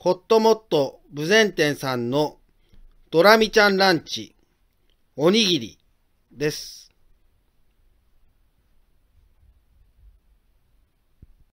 ホットモット無前店さんのドラミちゃんランチおにぎりです。